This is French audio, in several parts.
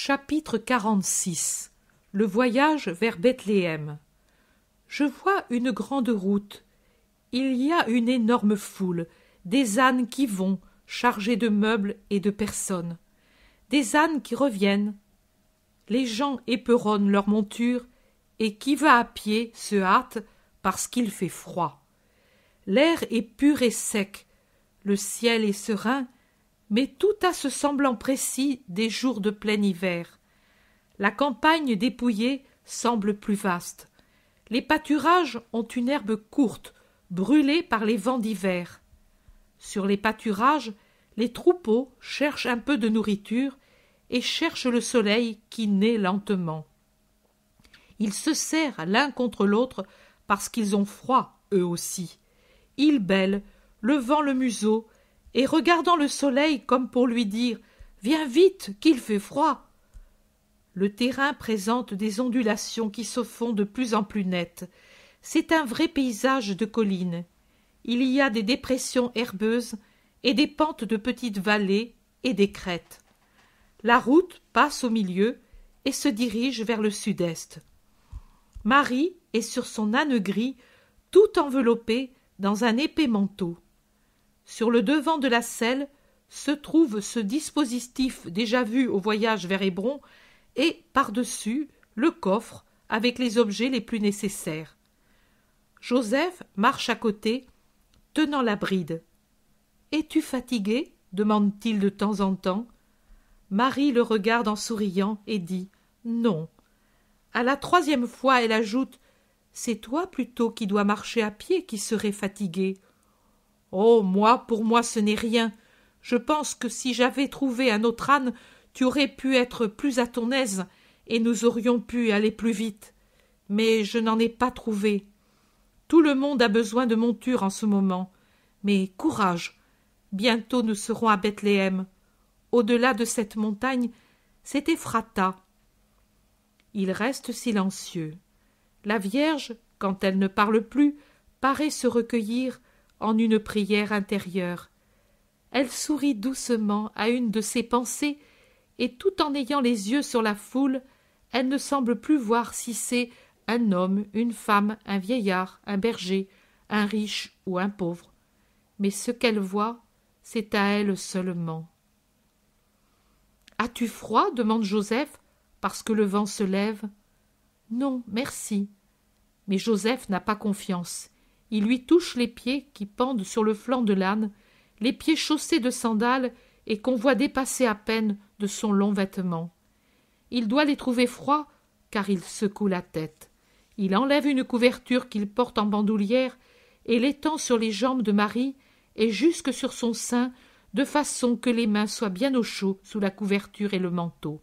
Chapitre 46 Le voyage vers Bethléem Je vois une grande route. Il y a une énorme foule, des ânes qui vont, chargés de meubles et de personnes, des ânes qui reviennent. Les gens éperonnent leurs montures, et qui va à pied se hâte parce qu'il fait froid. L'air est pur et sec, le ciel est serein, mais tout a ce semblant précis des jours de plein hiver. La campagne dépouillée semble plus vaste. Les pâturages ont une herbe courte, brûlée par les vents d'hiver. Sur les pâturages, les troupeaux cherchent un peu de nourriture et cherchent le soleil qui naît lentement. Ils se serrent l'un contre l'autre parce qu'ils ont froid, eux aussi. Ils bêlent, levant le museau, et regardant le soleil comme pour lui dire Viens vite, qu'il fait froid. Le terrain présente des ondulations qui se font de plus en plus nettes. C'est un vrai paysage de collines. Il y a des dépressions herbeuses et des pentes de petites vallées et des crêtes. La route passe au milieu et se dirige vers le sud-est. Marie est sur son âne gris, tout enveloppée dans un épais manteau. Sur le devant de la selle se trouve ce dispositif déjà vu au voyage vers Hébron et, par-dessus, le coffre avec les objets les plus nécessaires. Joseph marche à côté, tenant la bride. Es-tu fatigué demande-t-il de temps en temps. Marie le regarde en souriant et dit Non. À la troisième fois, elle ajoute C'est toi plutôt qui dois marcher à pied qui serais fatigué. Oh. Moi, pour moi ce n'est rien. Je pense que si j'avais trouvé un autre âne, tu aurais pu être plus à ton aise, et nous aurions pu aller plus vite. Mais je n'en ai pas trouvé. Tout le monde a besoin de monture en ce moment. Mais courage. Bientôt nous serons à Bethléem. Au delà de cette montagne, c'est Ephrata. Il reste silencieux. La Vierge, quand elle ne parle plus, paraît se recueillir, en une prière intérieure. Elle sourit doucement à une de ses pensées, et tout en ayant les yeux sur la foule, elle ne semble plus voir si c'est un homme, une femme, un vieillard, un berger, un riche ou un pauvre. Mais ce qu'elle voit, c'est à elle seulement. As-tu froid demande Joseph, parce que le vent se lève. Non, merci. Mais Joseph n'a pas confiance. Il lui touche les pieds qui pendent sur le flanc de l'âne, les pieds chaussés de sandales et qu'on voit dépasser à peine de son long vêtement. Il doit les trouver froids, car il secoue la tête. Il enlève une couverture qu'il porte en bandoulière et l'étend sur les jambes de Marie et jusque sur son sein, de façon que les mains soient bien au chaud sous la couverture et le manteau.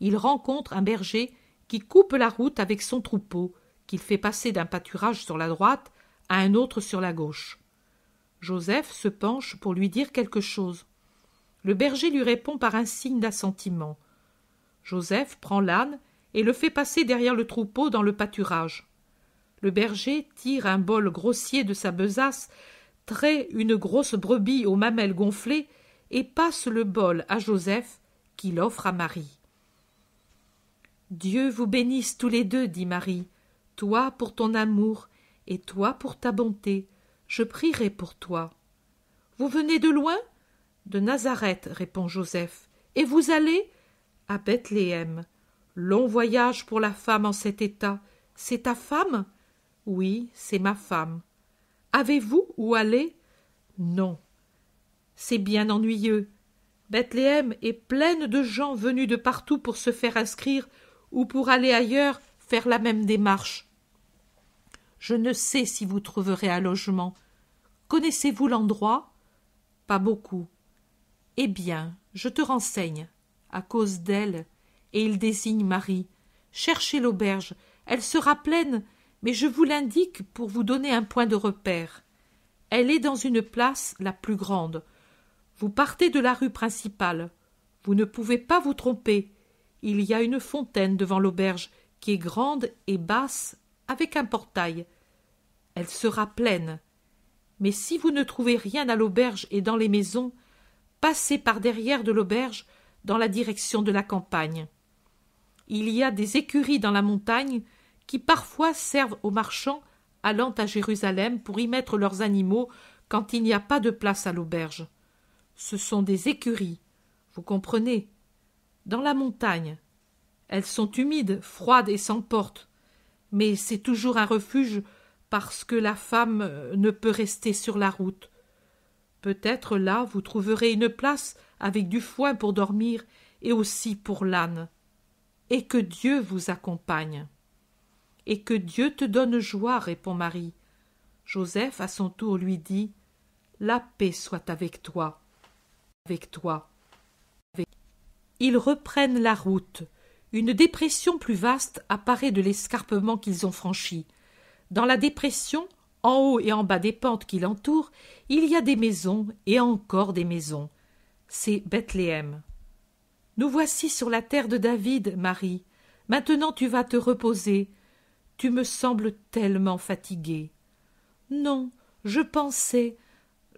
Il rencontre un berger qui coupe la route avec son troupeau, qu'il fait passer d'un pâturage sur la droite à un autre sur la gauche. Joseph se penche pour lui dire quelque chose. Le berger lui répond par un signe d'assentiment. Joseph prend l'âne et le fait passer derrière le troupeau dans le pâturage. Le berger tire un bol grossier de sa besace, trait une grosse brebis aux mamelles gonflées et passe le bol à Joseph, qui l'offre à Marie. Dieu vous bénisse tous les deux, dit Marie toi pour ton amour et toi pour ta bonté. Je prierai pour toi. Vous venez de loin De Nazareth, répond Joseph. Et vous allez À Bethléem. Long voyage pour la femme en cet état. C'est ta femme Oui, c'est ma femme. Avez-vous où aller Non. C'est bien ennuyeux. Bethléem est pleine de gens venus de partout pour se faire inscrire ou pour aller ailleurs faire la même démarche. Je ne sais si vous trouverez un logement. Connaissez-vous l'endroit Pas beaucoup. Eh bien, je te renseigne. À cause d'elle. Et il désigne Marie. Cherchez l'auberge. Elle sera pleine, mais je vous l'indique pour vous donner un point de repère. Elle est dans une place la plus grande. Vous partez de la rue principale. Vous ne pouvez pas vous tromper. Il y a une fontaine devant l'auberge qui est grande et basse avec un portail. Elle sera pleine. Mais si vous ne trouvez rien à l'auberge et dans les maisons, passez par derrière de l'auberge dans la direction de la campagne. Il y a des écuries dans la montagne qui parfois servent aux marchands allant à Jérusalem pour y mettre leurs animaux quand il n'y a pas de place à l'auberge. Ce sont des écuries, vous comprenez, dans la montagne. Elles sont humides, froides et sans porte mais c'est toujours un refuge parce que la femme euh, ne peut rester sur la route. Peut-être là vous trouverez une place avec du foin pour dormir et aussi pour l'âne. Et que Dieu vous accompagne. Et que Dieu te donne joie, répond Marie. Joseph, à son tour, lui dit La paix soit avec toi. Avec toi. Ils reprennent la route. Une dépression plus vaste apparaît de l'escarpement qu'ils ont franchi. Dans la dépression, en haut et en bas des pentes qui l'entourent, il y a des maisons et encore des maisons. C'est Bethléem. Nous voici sur la terre de David, Marie. Maintenant tu vas te reposer. Tu me sembles tellement fatiguée. Non, je pensais,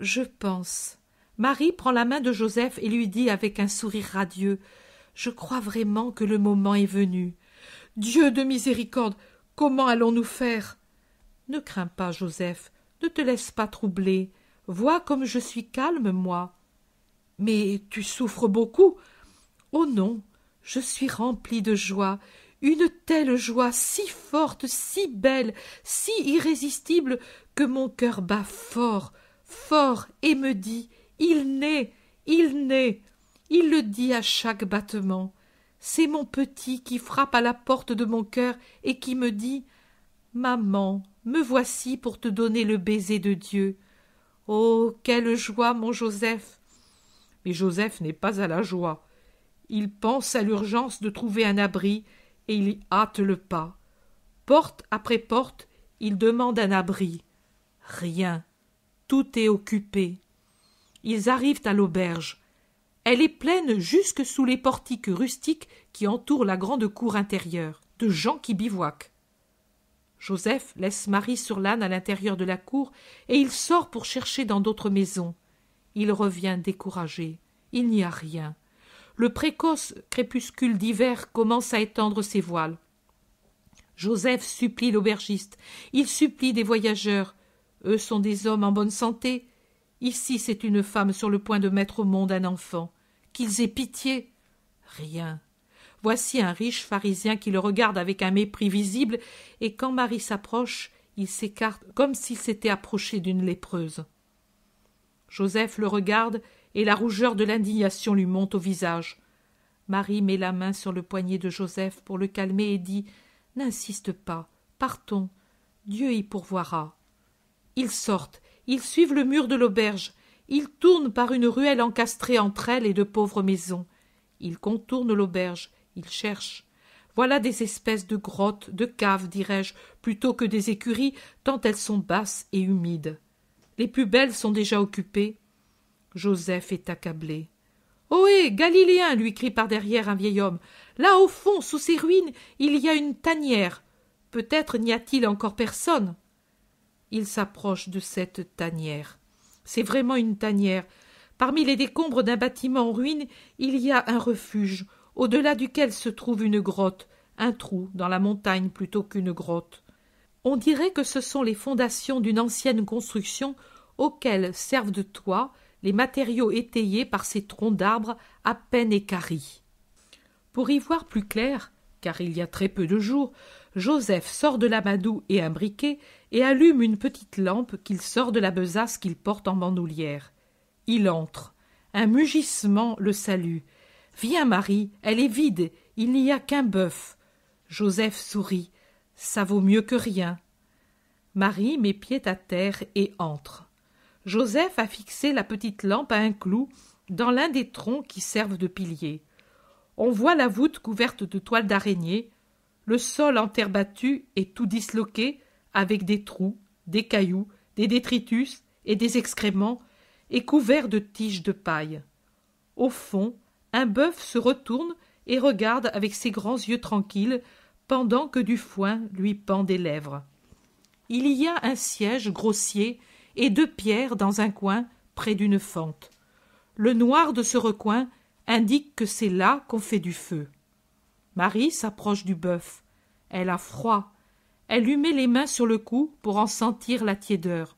je pense. Marie prend la main de Joseph et lui dit avec un sourire radieux je crois vraiment que le moment est venu. Dieu de miséricorde, comment allons-nous faire Ne crains pas, Joseph, ne te laisse pas troubler. Vois comme je suis calme, moi. Mais tu souffres beaucoup. Oh non, je suis rempli de joie, une telle joie si forte, si belle, si irrésistible, que mon cœur bat fort, fort, et me dit Il naît, il naît. Il le dit à chaque battement. C'est mon petit qui frappe à la porte de mon cœur et qui me dit Maman, me voici pour te donner le baiser de Dieu. Oh, quelle joie, mon Joseph Mais Joseph n'est pas à la joie. Il pense à l'urgence de trouver un abri et il hâte le pas. Porte après porte, il demande un abri. Rien. Tout est occupé. Ils arrivent à l'auberge. Elle est pleine jusque sous les portiques rustiques qui entourent la grande cour intérieure, de gens qui bivouaquent. Joseph laisse Marie sur l'âne à l'intérieur de la cour, et il sort pour chercher dans d'autres maisons. Il revient découragé. Il n'y a rien. Le précoce crépuscule d'hiver commence à étendre ses voiles. Joseph supplie l'aubergiste, il supplie des voyageurs. Eux sont des hommes en bonne santé, Ici, c'est une femme sur le point de mettre au monde un enfant. Qu'ils aient pitié. Rien. Voici un riche pharisien qui le regarde avec un mépris visible, et quand Marie s'approche, il s'écarte comme s'il s'était approché d'une lépreuse. Joseph le regarde, et la rougeur de l'indignation lui monte au visage. Marie met la main sur le poignet de Joseph pour le calmer et dit. N'insiste pas, partons, Dieu y pourvoira. Ils sortent, ils suivent le mur de l'auberge. Ils tournent par une ruelle encastrée entre elle et de pauvres maisons. Ils contournent l'auberge. Ils cherchent. Voilà des espèces de grottes, de caves, dirais-je, plutôt que des écuries, tant elles sont basses et humides. Les plus belles sont déjà occupées. Joseph est accablé. Ohé, oh Galiléen lui crie par derrière un vieil homme. Là, au fond, sous ces ruines, il y a une tanière. Peut-être n'y a-t-il encore personne il s'approche de cette tanière. C'est vraiment une tanière. Parmi les décombres d'un bâtiment en ruine, il y a un refuge, au-delà duquel se trouve une grotte, un trou dans la montagne plutôt qu'une grotte. On dirait que ce sont les fondations d'une ancienne construction auxquelles servent de toit les matériaux étayés par ces troncs d'arbres à peine équarris. Pour y voir plus clair, car il y a très peu de jours, Joseph sort de l'amadou et un briquet et allume une petite lampe qu'il sort de la besace qu'il porte en bandoulière. Il entre. Un mugissement le salue. Viens, Marie, elle est vide, il n'y a qu'un bœuf. Joseph sourit. Ça vaut mieux que rien. Marie met pied à terre et entre. Joseph a fixé la petite lampe à un clou dans l'un des troncs qui servent de pilier. On voit la voûte couverte de toiles d'araignée, le sol en terre battue est tout disloqué, avec des trous, des cailloux, des détritus et des excréments, et couvert de tiges de paille. Au fond, un bœuf se retourne et regarde avec ses grands yeux tranquilles, pendant que du foin lui pend des lèvres. Il y a un siège grossier et deux pierres dans un coin près d'une fente. Le noir de ce recoin indique que c'est là qu'on fait du feu. Marie s'approche du bœuf. Elle a froid. Elle lui met les mains sur le cou pour en sentir la tiédeur.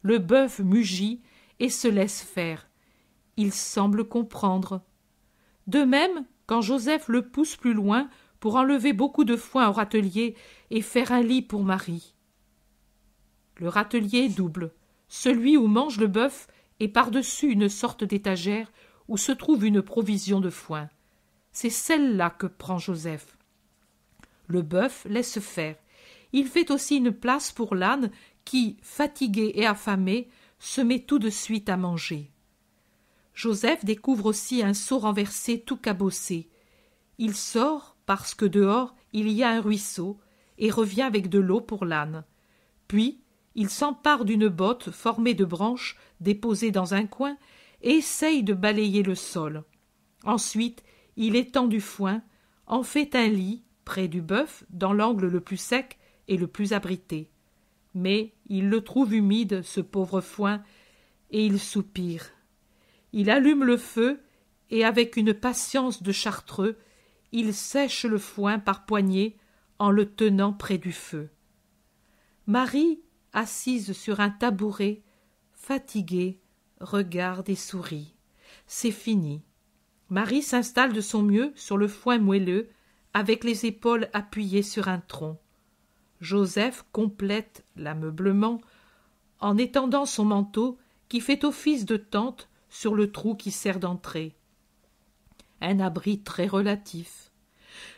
Le bœuf mugit et se laisse faire. Il semble comprendre. De même, quand Joseph le pousse plus loin pour enlever beaucoup de foin au râtelier et faire un lit pour Marie. Le râtelier est double, celui où mange le bœuf est par-dessus une sorte d'étagère où se trouve une provision de foin. C'est celle-là que prend Joseph. Le bœuf laisse faire. Il fait aussi une place pour l'âne qui, fatigué et affamé, se met tout de suite à manger. Joseph découvre aussi un seau renversé tout cabossé. Il sort parce que dehors il y a un ruisseau et revient avec de l'eau pour l'âne. Puis il s'empare d'une botte formée de branches déposées dans un coin et essaye de balayer le sol. Ensuite, il étend du foin, en fait un lit, près du bœuf, dans l'angle le plus sec et le plus abrité. Mais il le trouve humide, ce pauvre foin, et il soupire. Il allume le feu, et avec une patience de chartreux, il sèche le foin par poignées en le tenant près du feu. Marie, assise sur un tabouret, fatiguée, regarde et sourit. C'est fini. Marie s'installe de son mieux sur le foin moelleux, avec les épaules appuyées sur un tronc. Joseph complète l'ameublement en étendant son manteau qui fait office de tente sur le trou qui sert d'entrée. Un abri très relatif.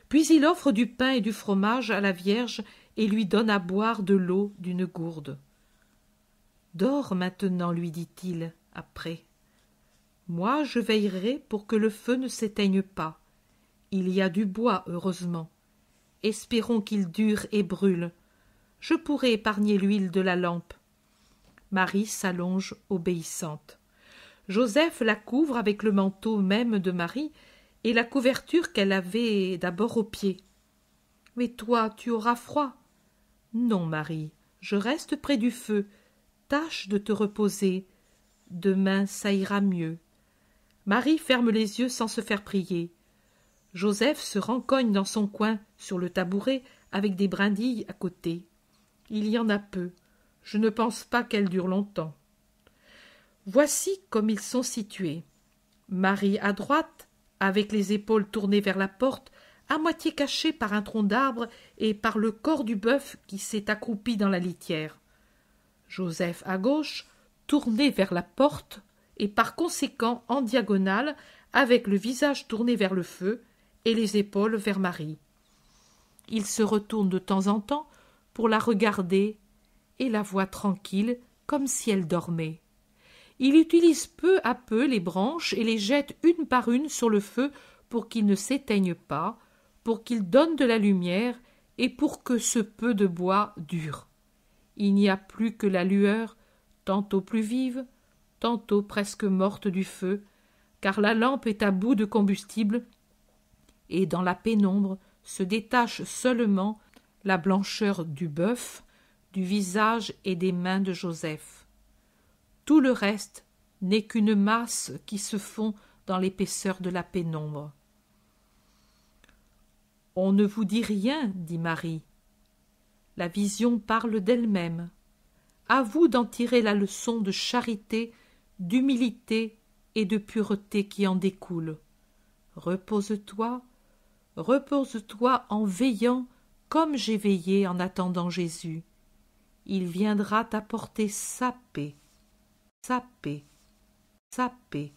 Puis il offre du pain et du fromage à la Vierge et lui donne à boire de l'eau d'une gourde. Dors maintenant, lui dit-il après. Moi, je veillerai pour que le feu ne s'éteigne pas. Il y a du bois, heureusement. Espérons qu'il dure et brûle. Je pourrai épargner l'huile de la lampe. Marie s'allonge obéissante. Joseph la couvre avec le manteau même de Marie et la couverture qu'elle avait d'abord aux pieds. Mais toi, tu auras froid. Non, Marie, je reste près du feu. Tâche de te reposer. Demain, ça ira mieux. Marie ferme les yeux sans se faire prier. Joseph se rencogne dans son coin, sur le tabouret, avec des brindilles à côté. Il y en a peu. Je ne pense pas qu'elles durent longtemps. Voici comme ils sont situés. Marie à droite, avec les épaules tournées vers la porte, à moitié cachée par un tronc d'arbre et par le corps du bœuf qui s'est accroupi dans la litière. Joseph à gauche, tourné vers la porte, et par conséquent en diagonale, avec le visage tourné vers le feu et les épaules vers Marie. Il se retourne de temps en temps pour la regarder et la voit tranquille comme si elle dormait. Il utilise peu à peu les branches et les jette une par une sur le feu pour qu'il ne s'éteigne pas, pour qu'il donne de la lumière et pour que ce peu de bois dure. Il n'y a plus que la lueur, tantôt plus vive, tantôt presque morte du feu, car la lampe est à bout de combustible, et dans la pénombre se détache seulement la blancheur du bœuf, du visage et des mains de Joseph. Tout le reste n'est qu'une masse qui se fond dans l'épaisseur de la pénombre. On ne vous dit rien, dit Marie. La vision parle d'elle-même. À vous d'en tirer la leçon de charité d'humilité et de pureté qui en découlent. Repose-toi, repose-toi en veillant comme j'ai veillé en attendant Jésus. Il viendra t'apporter sa paix, sa paix, sa paix.